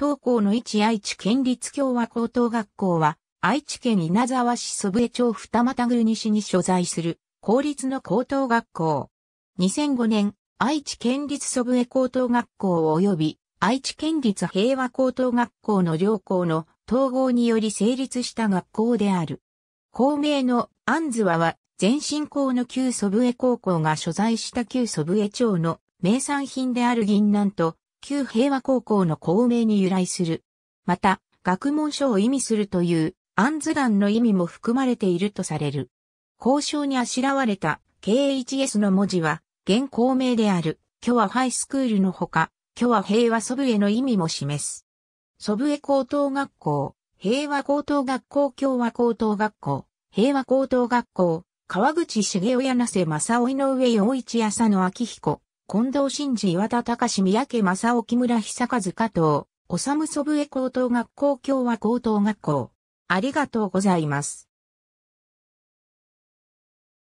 東校の一愛知県立共和高等学校は、愛知県稲沢市祖父江町二俣郡西に所在する、公立の高等学校。2005年、愛知県立祖父江高等学校及び、愛知県立平和高等学校の両校の統合により成立した学校である。校名の安津和は、全進校の旧祖父江高校が所在した旧祖父江町の名産品である銀南と旧平和高校の校名に由来する。また、学問書を意味するという暗図団の意味も含まれているとされる。交渉にあしらわれた KHS の文字は、現校名である、今日はハイスクールのほか、今日は平和祖父への意味も示す。祖父江高等学校、平和高等学校共和高等学校、平和高等学校、川口茂雄柳瀬正雄井上陽一浅野明彦、近藤真治岩田隆三宅正興木村久和加藤、治む祖父江高等学校共和高等学校。ありがとうございます。